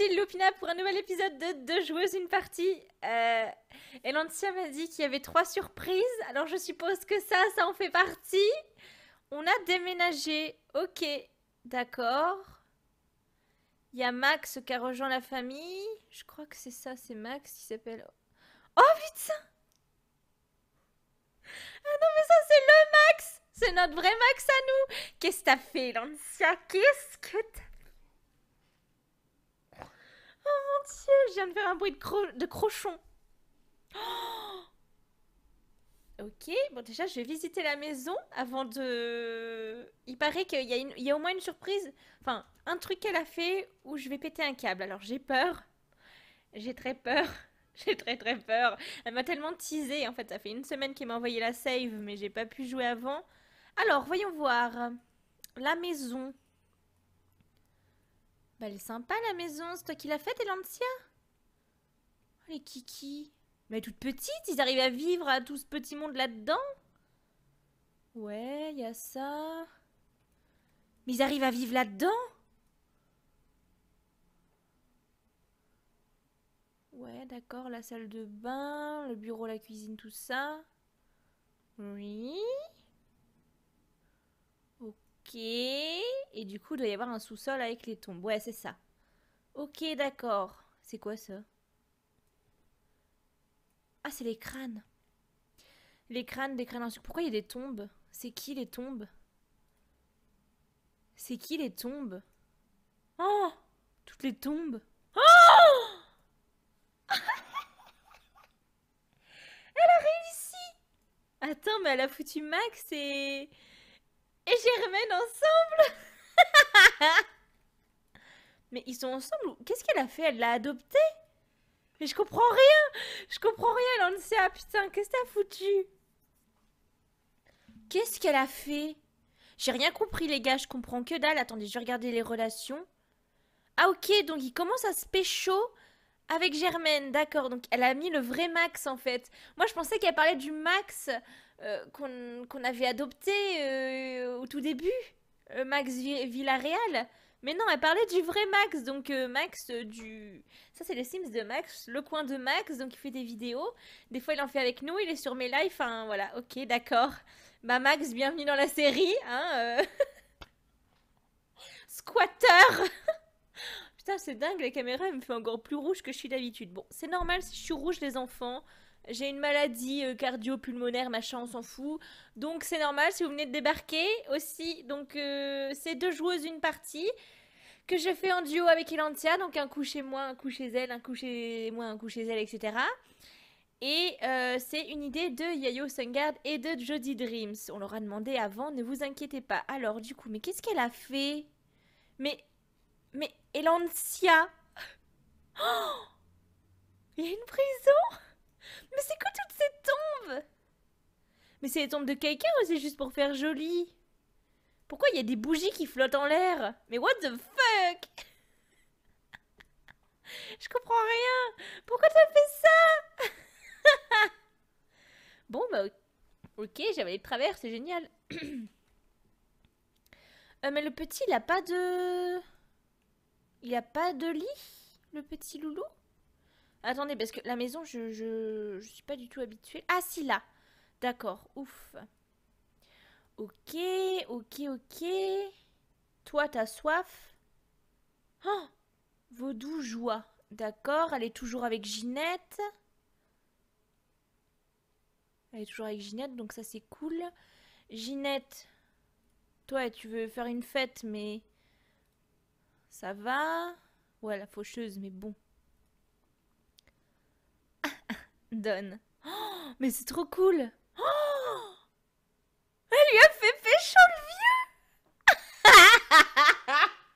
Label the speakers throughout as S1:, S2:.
S1: Merci Lupina pour un nouvel épisode de Deux joueuses, une partie. Euh, Elantia m'a dit qu'il y avait trois surprises, alors je suppose que ça, ça en fait partie. On a déménagé, ok, d'accord. Il y a Max qui a rejoint la famille. Je crois que c'est ça, c'est Max qui s'appelle... Oh putain Ah non mais ça c'est le Max C'est notre vrai Max à nous Qu'est-ce que t'as fait l'Antia? Qu'est-ce que t'as viens de faire un bruit de, de crochon. ok, bon déjà je vais visiter la maison avant de... Il paraît qu'il y, a y a au moins une surprise, enfin un truc qu'elle a fait où je vais péter un câble. Alors j'ai peur, j'ai très peur, j'ai très très peur. Elle m'a tellement teasé en fait, ça fait une semaine qu'elle m'a envoyé la save mais j'ai pas pu jouer avant. Alors voyons voir, la maison... Bah elle est sympa la maison, c'est toi qui l'as faite Elantia les Kiki, Mais toutes petites, ils arrivent à vivre à tout ce petit monde là-dedans Ouais, y a ça. Mais ils arrivent à vivre là-dedans Ouais, d'accord, la salle de bain, le bureau, la cuisine, tout ça. Oui. Ok. Et du coup, il doit y avoir un sous-sol avec les tombes. Ouais, c'est ça. Ok, d'accord. C'est quoi ça ah, c'est les crânes. Les crânes, des crânes en Pourquoi il y a des tombes C'est qui les tombes C'est qui les tombes Oh Toutes les tombes. Oh Elle a réussi Attends, mais elle a foutu Max et... Et Germaine ensemble Mais ils sont ensemble Qu'est-ce qu'elle a fait Elle l'a adopté mais je comprends rien Je comprends rien, Lancia, ah, putain, qu'est-ce que t'as foutu Qu'est-ce qu'elle a fait J'ai rien compris, les gars, je comprends que dalle. Attendez, je vais regarder les relations. Ah, ok, donc il commence à se pécho avec Germaine, d'accord. Donc elle a mis le vrai Max, en fait. Moi, je pensais qu'elle parlait du Max euh, qu'on avait adopté euh, au tout début. Euh, Max Villarreal. Mais non, elle parlait du vrai Max, donc euh, Max euh, du... Ça c'est les Sims de Max, le coin de Max, donc il fait des vidéos. Des fois il en fait avec nous, il est sur mes lives, enfin voilà, ok, d'accord. Bah Max, bienvenue dans la série, hein. Euh. Squatter Putain, c'est dingue, la caméra elle me fait encore plus rouge que je suis d'habitude. Bon, c'est normal si je suis rouge les enfants j'ai une maladie euh, cardio-pulmonaire, machin, on s'en fout. Donc c'est normal si vous venez de débarquer aussi. Donc euh, c'est deux joueuses, une partie que je fais en duo avec Elantia. Donc un coup chez moi, un coup chez elle, un coup chez moi, un coup chez elle, etc. Et euh, c'est une idée de Yayo Sungard et de Jody Dreams. On leur a demandé avant, ne vous inquiétez pas. Alors du coup, mais qu'est-ce qu'elle a fait Mais... Mais Elantia Il y a une prison mais c'est quoi toutes ces tombes Mais c'est les tombes de quelqu'un ou c'est juste pour faire joli Pourquoi il y a des bougies qui flottent en l'air Mais what the fuck Je comprends rien Pourquoi t'as fait ça Bon bah ok, j'avais les travers, c'est génial euh, mais le petit, il a pas de... Il a pas de lit, le petit loulou Attendez, parce que la maison, je, je, je suis pas du tout habituée. Ah, si, là. D'accord, ouf. Ok, ok, ok. Toi, t'as soif. Oh Vaudou joie. D'accord, elle est toujours avec Ginette. Elle est toujours avec Ginette, donc ça c'est cool. Ginette, toi tu veux faire une fête, mais ça va. Ouais, la faucheuse, mais bon. Donne. Oh, mais c'est trop cool oh, Elle lui a fait pécho le vieux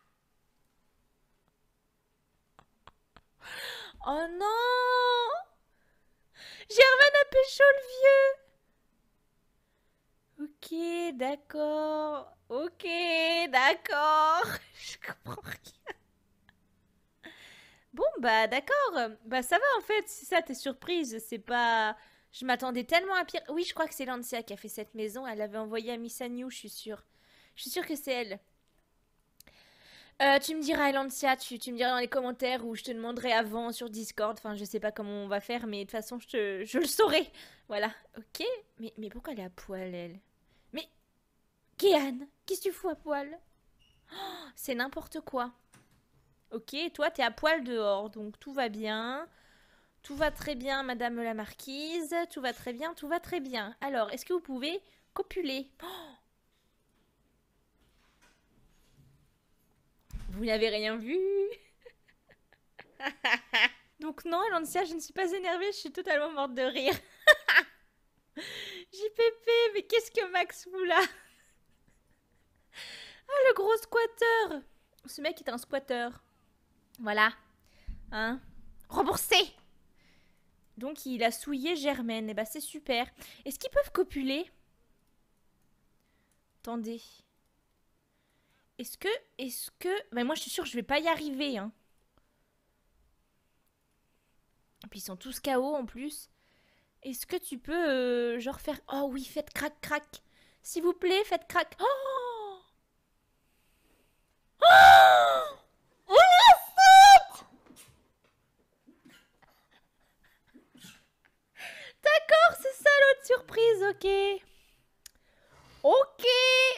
S1: Oh non Germaine a pécho le vieux Ok, d'accord. Ok, d'accord. Je comprends rien. Bon, bah d'accord. Bah ça va en fait, si ça t'es surprise, c'est pas... Je m'attendais tellement à pire. Oui, je crois que c'est Lancia qui a fait cette maison. Elle l'avait envoyée à Miss Agnew, je suis sûre. Je suis sûre que c'est elle. Euh, tu me diras, Lancia, tu, me diras dans les commentaires ou je te demanderai avant sur Discord. Enfin, je sais pas comment on va faire, mais de toute façon, je, je le saurai. Voilà. Ok. Mais, mais pourquoi elle est à poil, elle Mais... Kéane, qu'est-ce que tu fous à poil oh, C'est n'importe quoi. Ok, toi, t'es à poil dehors, donc tout va bien. Tout va très bien, madame la marquise. Tout va très bien, tout va très bien. Alors, est-ce que vous pouvez copuler oh Vous n'avez rien vu Donc non, Lancia, je ne suis pas énervée, je suis totalement morte de rire. JPP, mais qu'est-ce que Max fout là Ah, le gros squatter. Ce mec est un squatteur. Voilà. Hein Remboursé Donc il a souillé Germaine. Et eh bah ben, c'est super. Est-ce qu'ils peuvent copuler Attendez. Est-ce que... Est-ce que... Mais ben, moi je suis sûre que je vais pas y arriver. Hein. Et puis ils sont tous KO en plus. Est-ce que tu peux euh, genre faire... Oh oui, faites crac crac. S'il vous plaît, faites crac. Oh Oh Ok. Ok,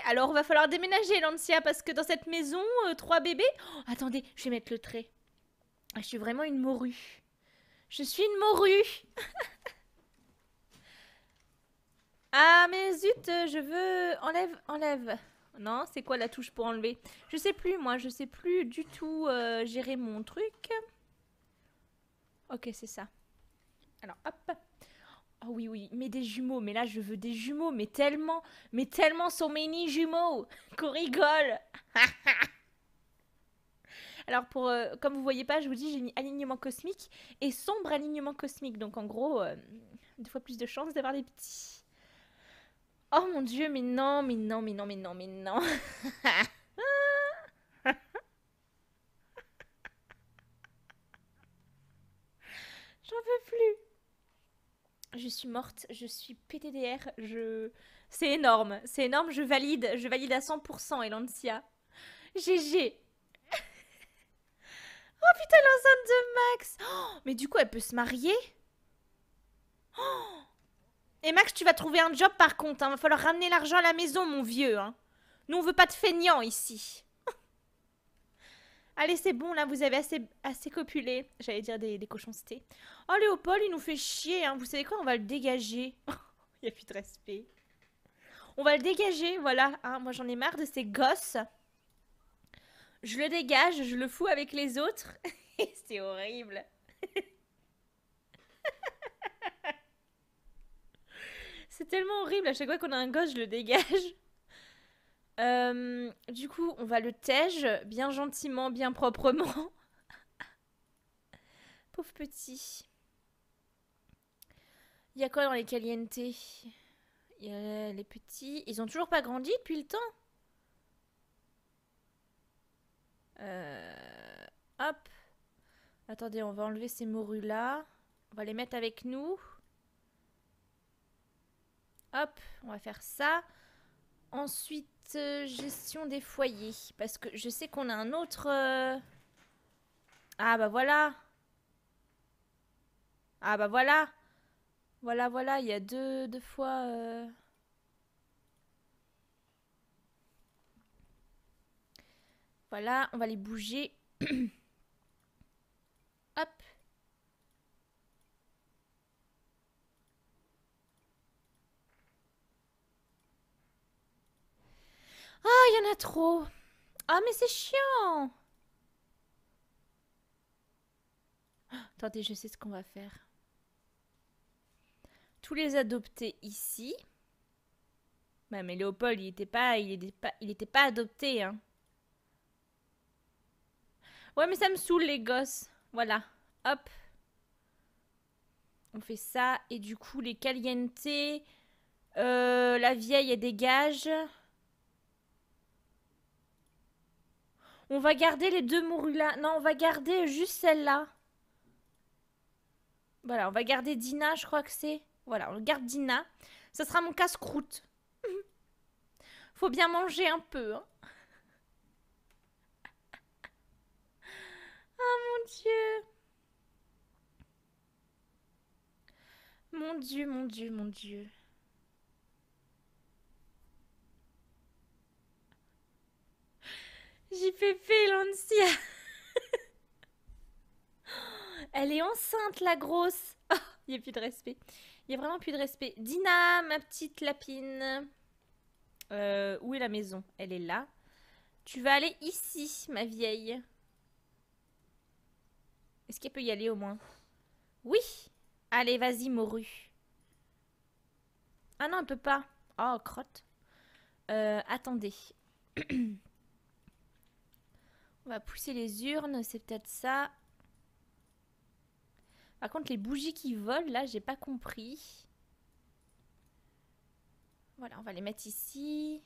S1: alors va falloir déménager, Lancia, parce que dans cette maison, euh, trois bébés. Oh, attendez, je vais mettre le trait. Ah, je suis vraiment une morue. Je suis une morue. ah, mais zut, je veux. Enlève, enlève. Non, c'est quoi la touche pour enlever Je sais plus, moi, je sais plus du tout euh, gérer mon truc. Ok, c'est ça. Alors, hop. Ah oui, oui, mais des jumeaux, mais là je veux des jumeaux, mais tellement, mais tellement sont mini jumeaux qu'on rigole. Alors pour, euh, comme vous voyez pas, je vous dis j'ai mis alignement cosmique et sombre alignement cosmique, donc en gros euh, deux fois plus de chances d'avoir des petits. Oh mon dieu, mais non, mais non, mais non, mais non, mais non. J'en veux plus je suis morte, je suis PTDR, je... C'est énorme, c'est énorme, je valide, je valide à 100% Elancia. GG Oh putain, l'enceinte de Max oh, Mais du coup, elle peut se marier oh. Et Max, tu vas trouver un job par contre, hein. va falloir ramener l'argent à la maison, mon vieux. Hein. Nous, on veut pas de feignants ici. Allez, c'est bon, là, vous avez assez, assez copulé. J'allais dire des, des cochoncetés. Oh, Léopold, il nous fait chier, hein. Vous savez quoi On va le dégager. il n'y a plus de respect. On va le dégager, voilà. Hein. Moi, j'en ai marre de ces gosses. Je le dégage, je le fous avec les autres. c'est horrible. c'est tellement horrible. À chaque fois qu'on a un gosse, je le dégage. Euh, du coup, on va le tège, bien gentiment, bien proprement. Pauvre petit. Il y a quoi dans les calientes Il y a les petits. Ils ont toujours pas grandi depuis le temps euh, Hop. Attendez, on va enlever ces morues-là. On va les mettre avec nous. Hop, on va faire ça. Ensuite, euh, gestion des foyers. Parce que je sais qu'on a un autre... Euh, ah bah voilà Ah bah voilà Voilà, voilà, il y a deux, deux fois... Euh, voilà, on va les bouger. trop. Ah, mais c'est chiant Attendez, je sais ce qu'on va faire. Tous les adoptés ici. Bah, mais Léopold, il était pas, il était pas, il était pas adopté. Hein. Ouais, mais ça me saoule, les gosses. Voilà. Hop. On fait ça. Et du coup, les calientes... Euh, la vieille, elle dégage. On va garder les deux là. Non, on va garder juste celle-là. Voilà, on va garder Dina, je crois que c'est. Voilà, on garde Dina. Ça sera mon casse-croûte. Faut bien manger un peu. Hein. oh mon dieu. Mon dieu, mon dieu, mon dieu. fait Lancia. Elle est enceinte, la grosse. Ah, il n'y a plus de respect. Il n'y a vraiment plus de respect. Dina, ma petite lapine. Euh, où est la maison Elle est là. Tu vas aller ici, ma vieille. Est-ce qu'elle peut y aller au moins Oui Allez, vas-y, morue. Ah non, elle peut pas. Oh, crotte. Euh, attendez. On va pousser les urnes, c'est peut-être ça. Par contre, les bougies qui volent, là, j'ai pas compris. Voilà, on va les mettre ici.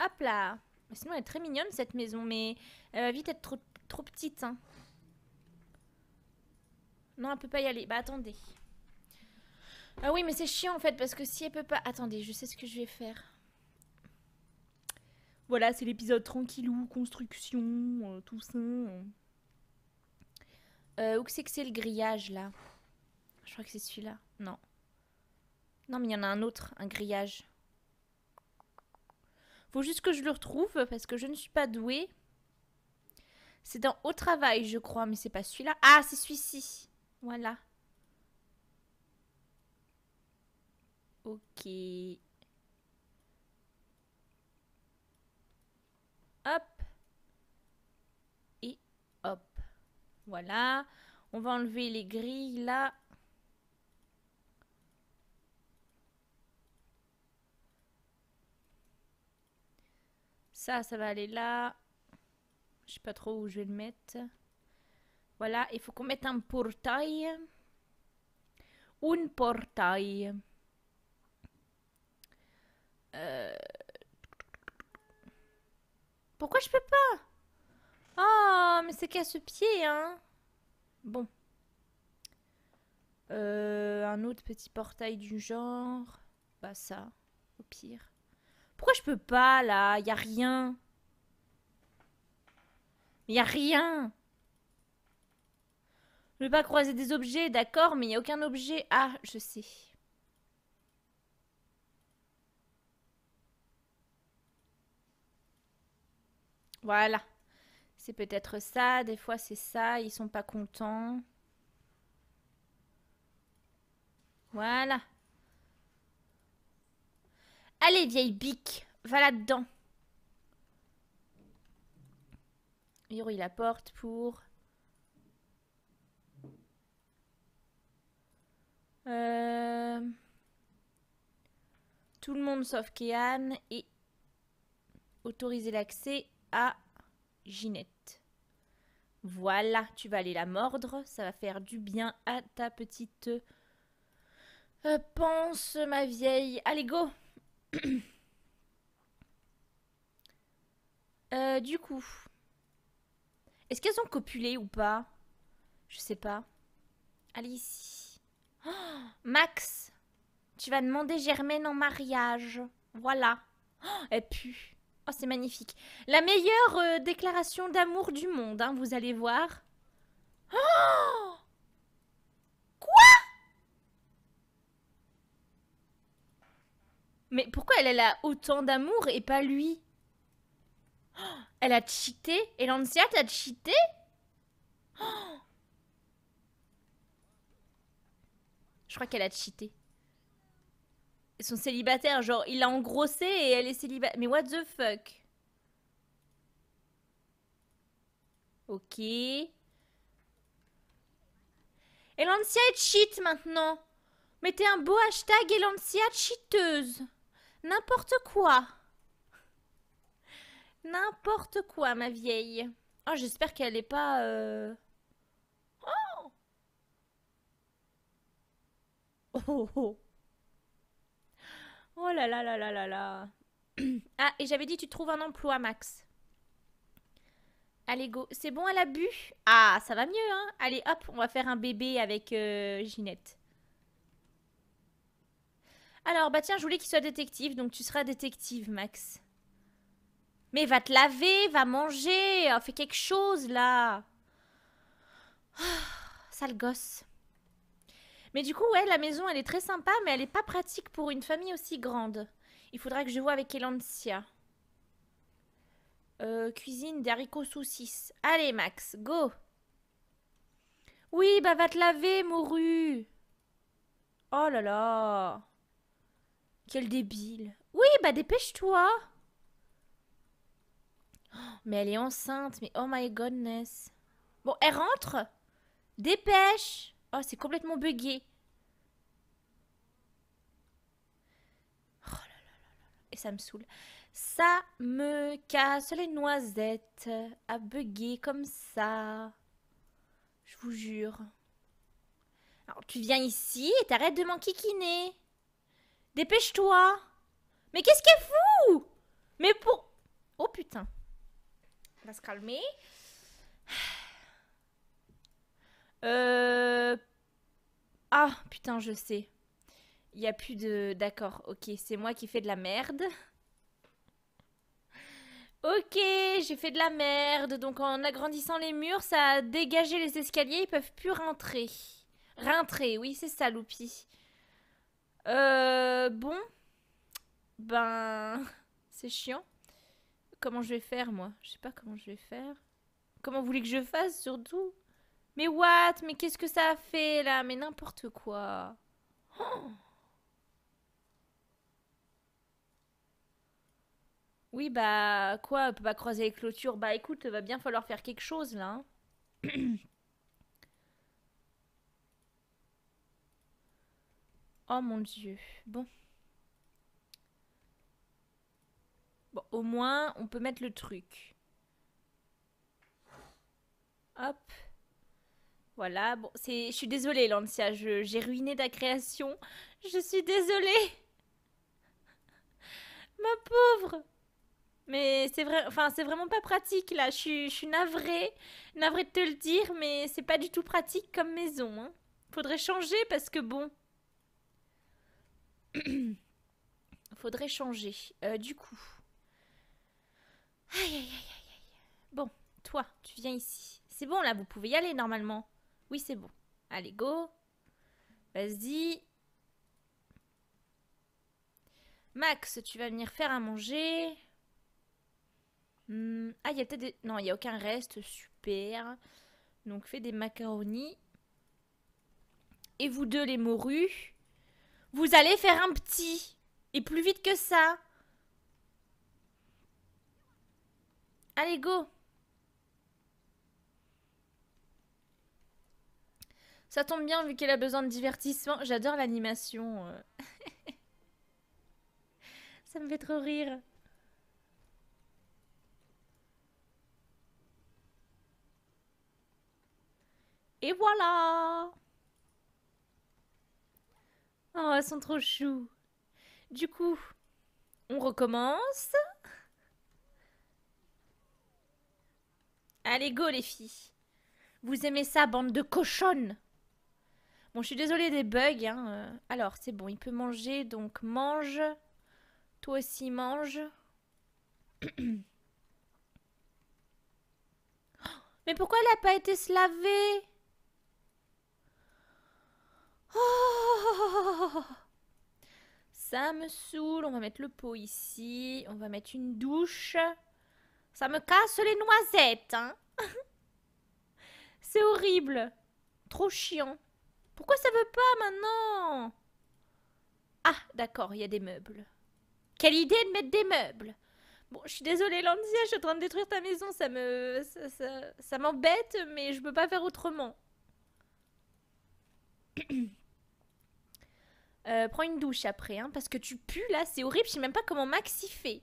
S1: Hop là Sinon, elle est très mignonne, cette maison, mais euh, elle va vite être trop, petite. Hein. Non, elle peut pas y aller. Bah, attendez. Ah oui, mais c'est chiant, en fait, parce que si elle peut pas... Attendez, je sais ce que je vais faire. Voilà, c'est l'épisode tranquillou, construction, euh, tout ça. Euh. Euh, où c'est que c'est le grillage là Je crois que c'est celui-là. Non. Non, mais il y en a un autre, un grillage. Faut juste que je le retrouve parce que je ne suis pas douée. C'est dans Au travail, je crois, mais c'est pas celui-là. Ah, c'est celui-ci. Voilà. Ok. Voilà. On va enlever les grilles là. Ça, ça va aller là. Je sais pas trop où je vais le mettre. Voilà, il faut qu'on mette un portail. Un portail. Euh. Pourquoi je peux pas ah, oh, mais c'est qu'à ce pied hein Bon. Euh, un autre petit portail du genre. Bah ça, au pire. Pourquoi je peux pas, là Y a rien. Y a rien Je vais pas croiser des objets, d'accord, mais y a aucun objet. Ah, je sais. Voilà. C'est peut-être ça, des fois c'est ça, ils sont pas contents. Voilà. Allez, vieille bique, va là-dedans. Il rouille la porte pour... Euh, tout le monde sauf Kéane et autoriser l'accès à Ginette. Voilà, tu vas aller la mordre, ça va faire du bien à ta petite euh, pense, ma vieille. Allez, go euh, Du coup, est-ce qu'elles ont copulé ou pas Je sais pas. Allez ici. Max, tu vas demander Germaine en mariage. Voilà. Et elle pue. Oh, c'est magnifique. La meilleure euh, déclaration d'amour du monde, hein, vous allez voir. Oh Quoi Mais pourquoi elle, a autant d'amour et pas lui oh Elle a cheaté Et l'ancien a cheaté oh Je crois qu'elle a cheaté sont célibataire, Genre, il l'a engrossé et elle est célibataire. Mais what the fuck Ok. Elancia est cheat maintenant. Mettez un beau hashtag Elancia cheateuse. N'importe quoi. N'importe quoi, ma vieille. Oh, j'espère qu'elle n'est pas... Euh, oh, oh. oh, oh. Oh là là là là là ah, et j'avais dit, tu trouves un emploi, Max. Allez, go. C'est bon, elle a bu Ah, ça va mieux, hein Allez, hop, on va faire un bébé avec euh, Ginette. Alors, bah tiens, je voulais qu'il soit détective, donc tu seras détective, Max. Mais va te laver, va manger, oh, fais quelque chose, là. Ah, sale gosse. Mais du coup, ouais, la maison, elle est très sympa, mais elle n'est pas pratique pour une famille aussi grande. Il faudra que je vois avec Elantia. Euh, cuisine dharicots haricots saucisses. Allez, Max, go Oui, bah va te laver, morue Oh là là Quel débile Oui, bah dépêche-toi oh, mais elle est enceinte, mais oh my goodness. Bon, elle rentre Dépêche Oh, c'est complètement buggé. Oh là là là Et ça me saoule. Ça me casse les noisettes à bugger comme ça. Je vous jure. Alors tu viens ici et t'arrêtes de m'enquiquiner. Dépêche-toi. Mais qu'est-ce qui est fou Mais pour... Oh putain. On va se calmer. Euh... Ah, putain, je sais. Il n'y a plus de... D'accord, ok, c'est moi qui fais de la merde. Ok, j'ai fait de la merde, donc en agrandissant les murs, ça a dégagé les escaliers, ils peuvent plus rentrer. Rentrer, oui, c'est ça, Loupi. Euh... Bon. Ben... C'est chiant. Comment je vais faire, moi Je sais pas comment je vais faire. Comment vous voulez que je fasse, surtout mais what Mais qu'est-ce que ça a fait là Mais n'importe quoi. oui, bah quoi On peut pas croiser les clôtures. Bah écoute, va bien falloir faire quelque chose là. Hein. oh mon dieu. Bon. Bon, au moins, on peut mettre le truc. Hop. Voilà, bon, c'est, je suis désolée, Lancia, j'ai ruiné ta création. Je suis désolée. Ma pauvre. Mais c'est vrai, enfin, c'est vraiment pas pratique là. Je suis, je suis navrée, navrée de te le dire, mais c'est pas du tout pratique comme maison. Hein. Faudrait changer parce que bon. Faudrait changer. Euh, du coup. Aïe aïe aïe aïe. Bon, toi, tu viens ici. C'est bon là, vous pouvez y aller normalement. Oui, c'est bon. Allez, go. Vas-y. Max, tu vas venir faire à manger. Hmm. ah, il y a peut-être des... Non, il n'y a aucun reste. Super. Donc, fais des macaronis. Et vous deux, les morues. Vous allez faire un petit. Et plus vite que ça. Allez, go Ça tombe bien vu qu'elle a besoin de divertissement. J'adore l'animation. Euh. Ça me fait trop rire. Et voilà Oh, elles sont trop choux. Du coup, on recommence. Allez, go les filles. Vous aimez ça, bande de cochonnes Bon, je suis désolée des bugs. Hein, euh. Alors, c'est bon, il peut manger, donc mange. Toi aussi, mange. Mais pourquoi elle n'a pas été se laver Ça me saoule. On va mettre le pot ici. On va mettre une douche. Ça me casse les noisettes. Hein. C'est horrible. Trop chiant. Pourquoi ça veut pas maintenant Ah, d'accord, il y a des meubles. Quelle idée de mettre des meubles Bon, je suis désolée, Landia, je suis en train de détruire ta maison, ça me... ça, m'embête, mais je peux pas faire autrement. Euh, prends une douche après, hein, parce que tu pues là, c'est horrible, je sais même pas comment y fait.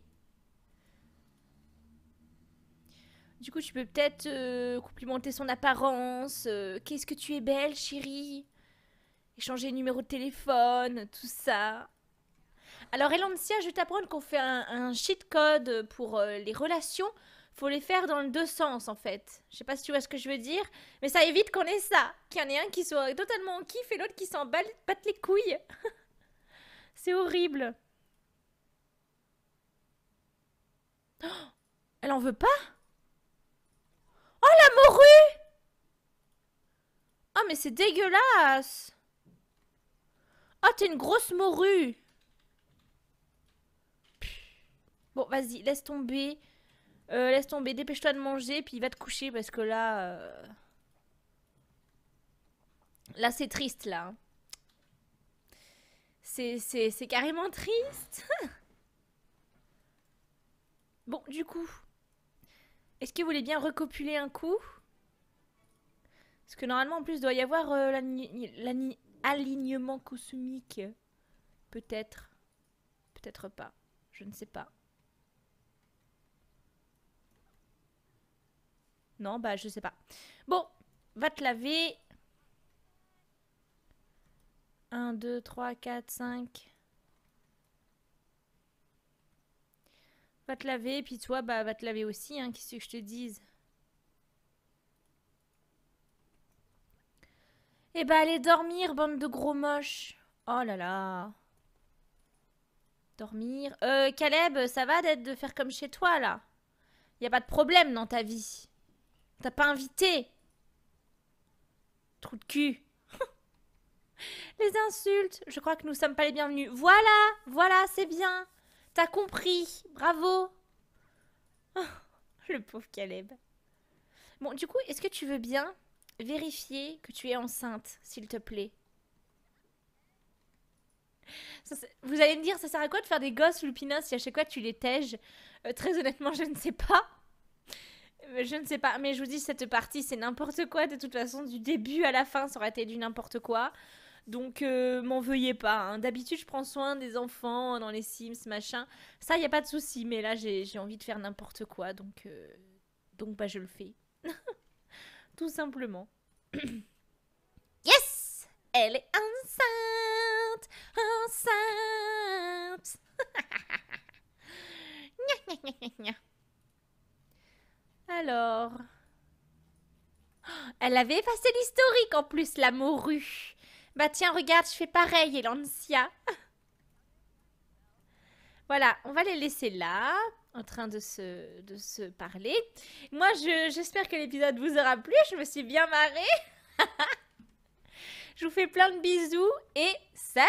S1: Du coup, tu peux peut-être euh, complimenter son apparence. Euh, Qu'est-ce que tu es belle, chérie changer numéro de téléphone, tout ça. Alors, Elancia, je vais t'apprendre qu'on fait un, cheat code pour euh, les relations. Faut les faire dans les deux sens, en fait. Je sais pas si tu vois ce que je veux dire, mais ça évite qu'on ait ça. Qu'il y en ait un qui soit totalement en kiff et l'autre qui s'en batte les couilles. C'est horrible. elle en veut pas Oh, la morue Oh, mais c'est dégueulasse oh, t'es une grosse morue Bon, vas-y, laisse tomber. Euh, laisse tomber, dépêche-toi de manger, puis va te coucher, parce que là... Euh, là, c'est triste, là. C'est carrément triste Bon, du coup... Est-ce que vous voulez bien recopuler un coup Parce que normalement, en plus, il doit y avoir euh, la, ni alignement cosmique Peut-être. Peut-être pas. Je ne sais pas. Non, bah je sais pas. Bon, va te laver. 1, 2, 3, 4, 5. Va te laver, et puis toi, bah va te laver aussi, hein, qu'est-ce que je te dise Eh ben, allez dormir, bande de gros moches. Oh là là. Dormir. Euh, Caleb, ça va d'être de faire comme chez toi, là Y a pas de problème dans ta vie. T'as pas invité. Trou de cul. les insultes. Je crois que nous sommes pas les bienvenus. Voilà, voilà, c'est bien. T'as compris. Bravo. le pauvre Caleb. Bon, du coup, est-ce que tu veux bien vérifier que tu es enceinte, s'il te plaît. vous allez me dire, ça sert à quoi de faire des gosses, lupinins si à chaque fois tu les tèges euh, Très honnêtement, je ne sais pas. Euh, je ne sais pas, mais je vous dis, cette partie, c'est n'importe quoi. De toute façon, du début à la fin, ça aurait été du n'importe quoi. Donc, euh, m'en veuillez pas. Hein. D'habitude, je prends soin des enfants dans les Sims, machin. Ça, il n'y a pas de souci, mais là, j'ai envie de faire n'importe quoi. Donc, donc bah, je le fais. Tout simplement. yes Elle est enceinte Enceinte Alors... Elle avait effacé l'historique en plus, la morue. Bah tiens, regarde, je fais pareil, Elancia. Voilà, on va les laisser là, en train de se, de se parler. Moi, j'espère que l'épisode vous aura plu. Je me suis bien marrée. je vous fais plein de bisous et salut